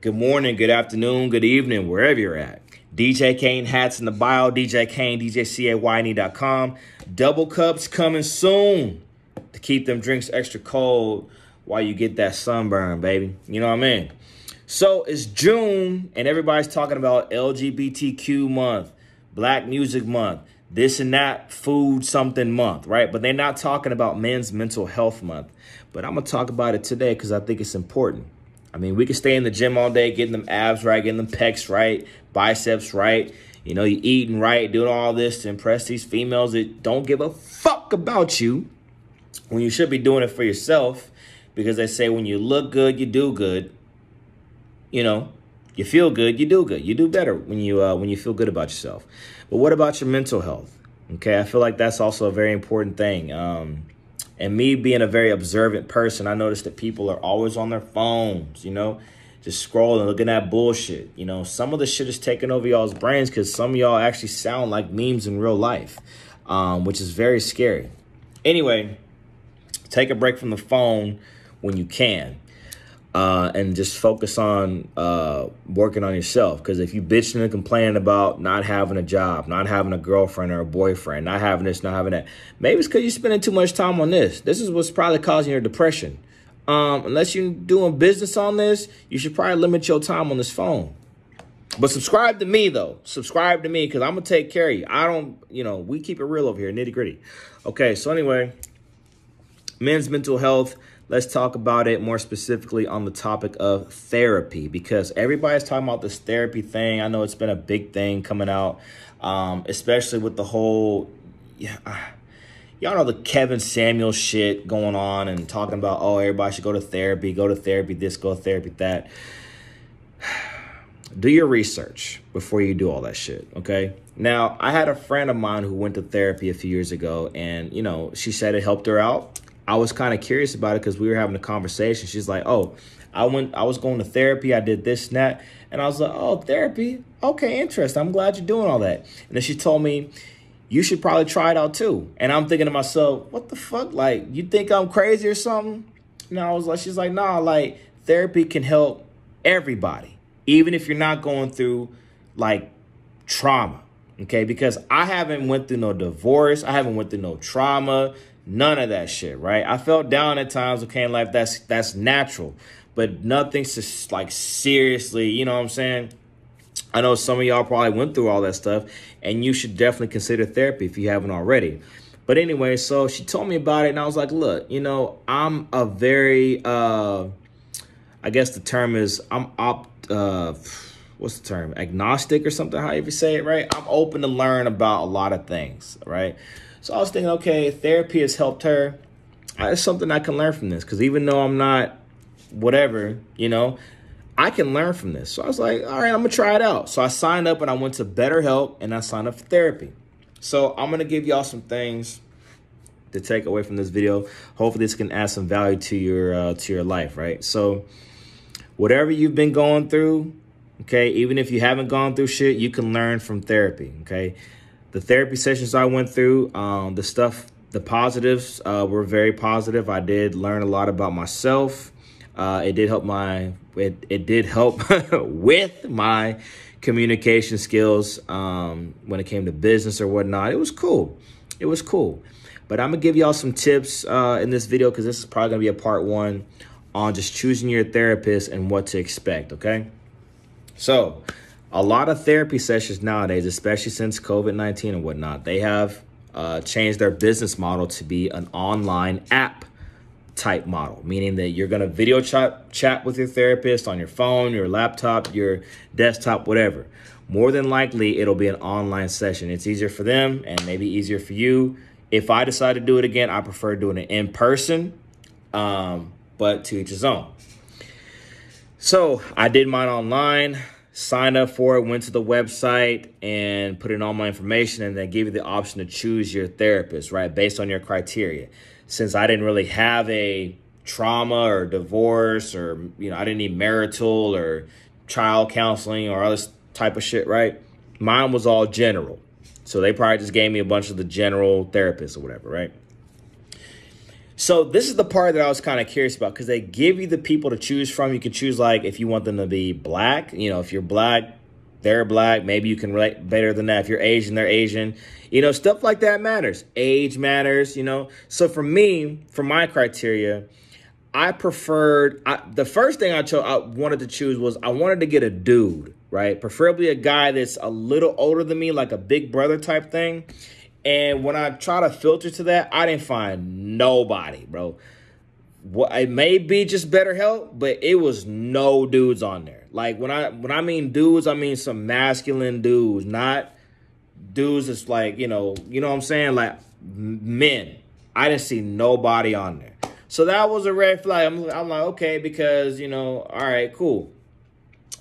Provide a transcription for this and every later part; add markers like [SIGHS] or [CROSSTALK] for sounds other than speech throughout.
Good morning, good afternoon, good evening, wherever you're at. DJ Kane hats in the bio, DJ Kane, DJCAYNE.com. Double cups coming soon to keep them drinks extra cold while you get that sunburn, baby. You know what I mean? So it's June, and everybody's talking about LGBTQ month, Black Music Month, this and that, food something month, right? But they're not talking about men's mental health month. But I'm going to talk about it today because I think it's important. I mean, we can stay in the gym all day, getting them abs right, getting them pecs right, biceps right. You know, you eating right, doing all this to impress these females that don't give a fuck about you when you should be doing it for yourself because they say when you look good, you do good. You know, you feel good, you do good. You do better when you uh, when you feel good about yourself. But what about your mental health? Okay, I feel like that's also a very important thing. Um, and me being a very observant person, I noticed that people are always on their phones, you know, just scrolling, looking at bullshit. You know, some of the shit is taking over y'all's brains because some of y'all actually sound like memes in real life, um, which is very scary. Anyway, take a break from the phone when you can uh, and just focus on uh, working on yourself. Because if you bitching and complaining about not having a job, not having a girlfriend or a boyfriend, not having this, not having that, maybe it's because you're spending too much time on this. This is what's probably causing your depression. Um, unless you're doing business on this, you should probably limit your time on this phone. But subscribe to me though. Subscribe to me because I'm gonna take care of you. I don't, you know, we keep it real over here, nitty gritty. Okay, so anyway, men's mental health let's talk about it more specifically on the topic of therapy because everybody's talking about this therapy thing. I know it's been a big thing coming out, um, especially with the whole. Yeah, uh, y'all know the Kevin Samuel shit going on and talking about, oh, everybody should go to therapy, go to therapy, this, go to therapy, that. [SIGHS] do your research before you do all that shit, okay? Now, I had a friend of mine who went to therapy a few years ago, and, you know, she said it helped her out. I was kind of curious about it because we were having a conversation. She's like, "Oh, I went. I was going to therapy. I did this and that." And I was like, "Oh, therapy? Okay, interest. I'm glad you're doing all that." And then she told me, "You should probably try it out too." And I'm thinking to myself, "What the fuck? Like, you think I'm crazy or something?" And I was like, "She's like, nah. Like, therapy can help everybody, even if you're not going through like trauma." okay because i haven't went through no divorce i haven't went through no trauma None of that shit, right? I felt down at times, okay, in life. That's that's natural. But nothing's like seriously, you know what I'm saying? I know some of y'all probably went through all that stuff, and you should definitely consider therapy if you haven't already. But anyway, so she told me about it, and I was like, look, you know, I'm a very, uh, I guess the term is, I'm opt. uh, what's the term? Agnostic or something, How you say it, right? I'm open to learn about a lot of things, right? So I was thinking, okay, therapy has helped her. Uh, it's something I can learn from this because even though I'm not whatever, you know, I can learn from this. So I was like, all right, I'm gonna try it out. So I signed up and I went to BetterHelp and I signed up for therapy. So I'm gonna give y'all some things to take away from this video. Hopefully, this can add some value to your uh, to your life, right? So whatever you've been going through, okay, even if you haven't gone through shit, you can learn from therapy, okay? the therapy sessions I went through, um, the stuff, the positives uh, were very positive. I did learn a lot about myself. Uh, it did help my it, it did help [LAUGHS] with my communication skills um, when it came to business or whatnot. It was cool. It was cool. But I'm gonna give y'all some tips uh, in this video because this is probably gonna be a part one on just choosing your therapist and what to expect. Okay. So a lot of therapy sessions nowadays, especially since COVID 19 and whatnot, they have uh, changed their business model to be an online app type model, meaning that you're going to video chat, chat with your therapist on your phone, your laptop, your desktop, whatever. More than likely, it'll be an online session. It's easier for them and maybe easier for you. If I decide to do it again, I prefer doing it in person, um, but to each his own. So I did mine online sign up for it, went to the website and put in all my information, and they gave you the option to choose your therapist, right, based on your criteria. Since I didn't really have a trauma or divorce or you know I didn't need marital or child counseling or other type of shit, right? Mine was all general. So they probably just gave me a bunch of the general therapists or whatever, right? So this is the part that I was kind of curious about because they give you the people to choose from. You can choose like if you want them to be black, you know, if you're black, they're black. Maybe you can relate better than that. If you're Asian, they're Asian. You know, stuff like that matters. Age matters, you know. So for me, for my criteria, I preferred I, the first thing I chose. I wanted to choose was I wanted to get a dude, right? Preferably a guy that's a little older than me, like a big brother type thing, and when I try to filter to that, I didn't find nobody, bro. What it may be just better help, but it was no dudes on there. Like when I when I mean dudes, I mean some masculine dudes, not dudes that's like, you know, you know what I'm saying? Like men. I didn't see nobody on there. So that was a red flag. I'm, I'm like, okay, because, you know, all right, cool.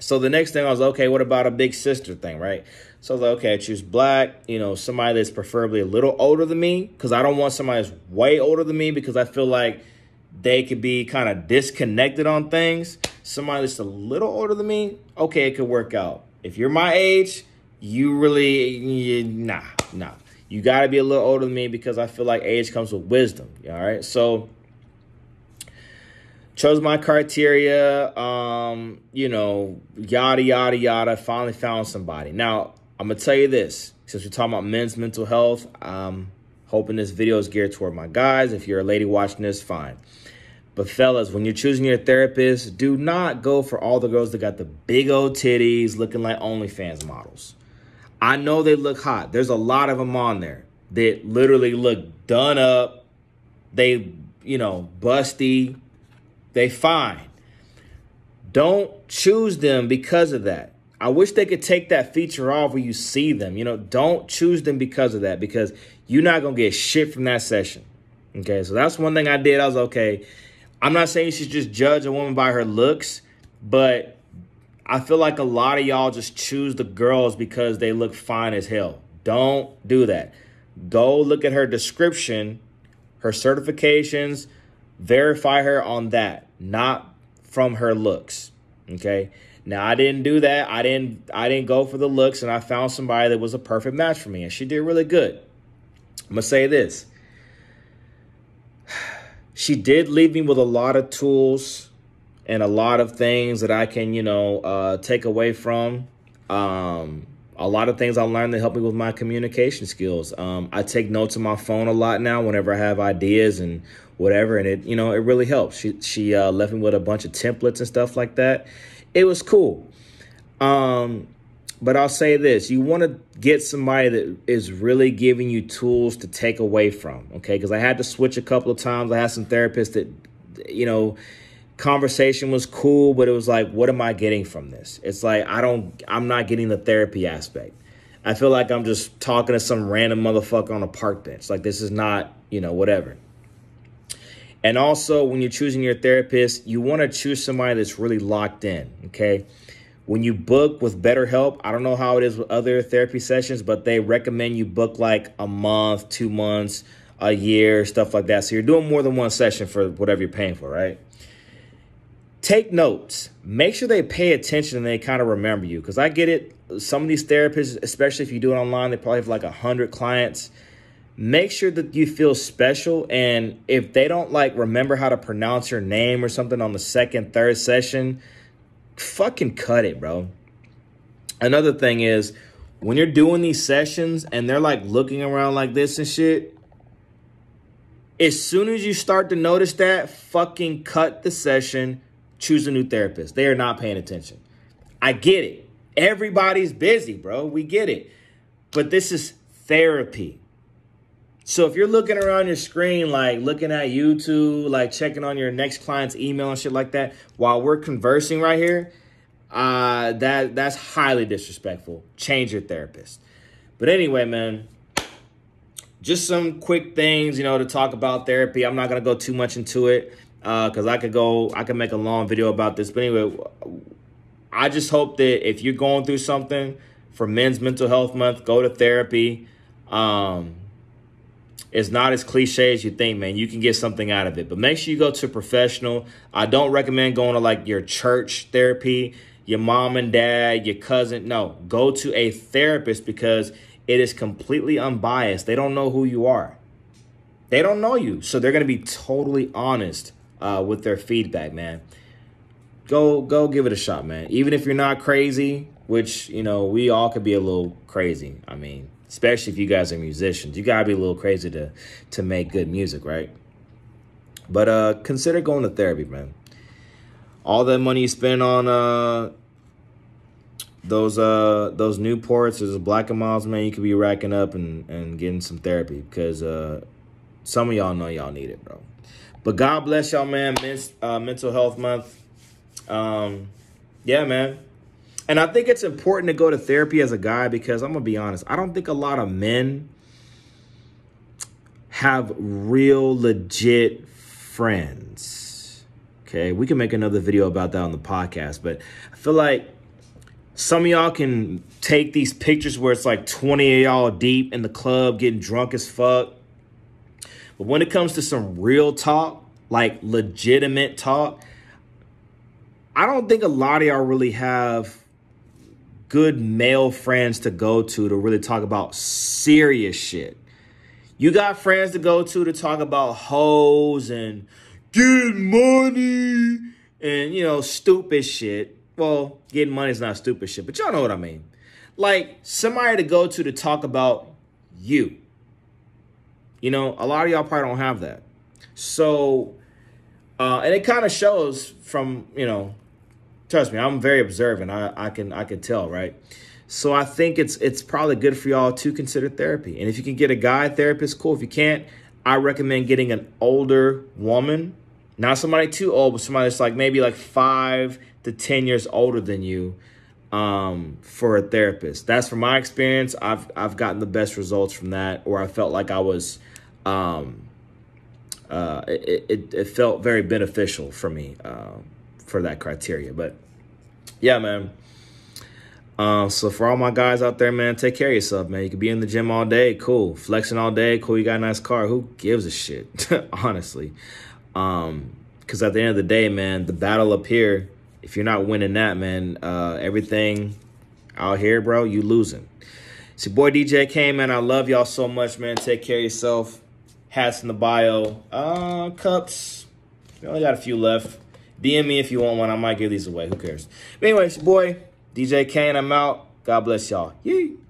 So the next thing I was, okay, what about a big sister thing, right? So I was like, okay, I choose black, you know, somebody that's preferably a little older than me, because I don't want somebody that's way older than me because I feel like they could be kind of disconnected on things. Somebody that's a little older than me, okay, it could work out. If you're my age, you really, you, nah, nah. You got to be a little older than me because I feel like age comes with wisdom. All right. So, chose my criteria, um, you know, yada, yada, yada. Finally found somebody. Now, I'm going to tell you this since we're talking about men's mental health, I'm hoping this video is geared toward my guys. If you're a lady watching this, fine. But fellas, when you're choosing your therapist, do not go for all the girls that got the big old titties looking like OnlyFans models. I know they look hot. There's a lot of them on there that literally look done up. They, you know, busty. They fine. Don't choose them because of that I wish they could take that feature off where you see them. You know, don't choose them because of that, because you're not gonna get shit from that session. Okay, so that's one thing I did. I was okay. I'm not saying you should just judge a woman by her looks, but I feel like a lot of y'all just choose the girls because they look fine as hell. Don't do that. Go look at her description, her certifications, verify her on that, not from her looks. Okay. Now I didn't do that. I didn't I didn't go for the looks and I found somebody that was a perfect match for me and she did really good. I'm going to say this. [SIGHS] She did leave me with a lot of tools and a lot of things that I can, you know, uh, take away from. Um, a lot of things I learned that help me with my communication skills. Um, I take notes on my phone a lot now whenever I have ideas and whatever, and it you know it really helps. She she uh, left me with a bunch of templates and stuff like that, it was cool. Um, but I'll say this you want to get somebody that is really giving you tools to take away from, okay? Because I had to switch a couple of times. I had some therapists that, you know, conversation was cool, but it was like, what am I getting from this? It's like, I don't, I'm not getting the therapy aspect. I feel like I'm just talking to some random motherfucker on a park bench. Like, this is not, you know, whatever. And also, when you're choosing your therapist, you want to choose somebody that's really locked in, okay? When you book with BetterHelp, I don't know how it is with other therapy sessions, but they recommend you book like a month, two months, a year, stuff like that. So you're doing more than one session for whatever you're paying for, right? Take notes. Make sure they pay attention and they kind of remember you. Because I get it. Some of these therapists, especially if you do it online, they probably have like 100 clients make sure that you feel special. And if they don't like remember how to pronounce your name or something on the second, third session, fucking cut it, bro. Another thing is when you're doing these sessions and they're like looking around like this and shit, as soon as you start to notice that, fucking cut the session, choose a new therapist. They are not paying attention. I get it. Everybody's busy, bro. We get it. But this is therapy. So if you're looking around your screen, like looking at YouTube, like checking on your next client's email and shit like that, while we're conversing right here, uh, that that's highly disrespectful. Change your therapist. But anyway, man, just some quick things, you know, to talk about therapy. I'm not gonna go too much into it because uh, I could go, I could make a long video about this. But anyway, I just hope that if you're going through something for Men's Mental Health Month, go to therapy. Um, it's not as cliche as you think, man. You can get something out of it. But make sure you go to a professional. I don't recommend going to like your church therapy, your mom and dad, your cousin. No, go to a therapist because it is completely unbiased. They don't know who you are. They don't know you. So they're going to be totally honest uh, with their feedback, man. Go go give it a shot, man. Even if you're not crazy, which, you know, we all could be a little crazy. I mean, especially if you guys are musicians. You gotta be a little crazy to to make good music, right? But uh, consider going to therapy, man. All that money you spend on uh, those uh, those is those Black and Miles, man, you could be racking up and and getting some therapy because uh, some of y'all know y'all need it, bro. But God bless y'all, man. Men's, uh, mental Health Month. Um, yeah, man. And I think it's important to go to therapy as a guy because I'm going to be honest, I don't think a lot of men have real legit friends. Okay, we can make another video about that on the podcast, but I feel like some of y'all can take these pictures where it's like 20 of y'all deep in the club getting drunk as fuck. But when it comes to some real talk, like legitimate talk, I don't think a lot of y'all really have good male friends to go to to really talk about serious shit. You got friends to go to to talk about hoes and getting money and, you know, stupid shit. Well, getting money is not stupid shit, but y'all know what I mean. Like, somebody to go to to talk about you. You know, a lot of y'all probably don't have that. So, uh, and it kind of shows from, you know, trust me, I'm very observant. I, I can I can tell, right? So I think it's it's probably good for y'all to consider therapy. And if you can get a guy therapist, cool. If you can't, I recommend getting an older woman, not somebody too old, but somebody that's like maybe like five to ten years older than you um, for a therapist. That's from my experience. I've I've gotten the best results from that, or I felt like I was. Um, uh, it, it, it felt very beneficial for me. Um, for that criteria. But yeah, man. Um, so for all my guys out there, man, take care of yourself, man. You could be in the gym all day, cool. Flexing all day, cool. You got a nice car. Who gives a shit, [LAUGHS] honestly? Um, because at the end of the day, man, the battle up here, if you're not winning that, man, uh, everything out here, bro, you losing. It's your boy DJ K, man. I love y'all so much, man. Take care of yourself. Hats in the bio. Uh, cups. We only got a few left. DM me if you want one. I might give these away. Who cares? But anyways, boy, DJ Kane, I'm out. God bless y'all. Yee.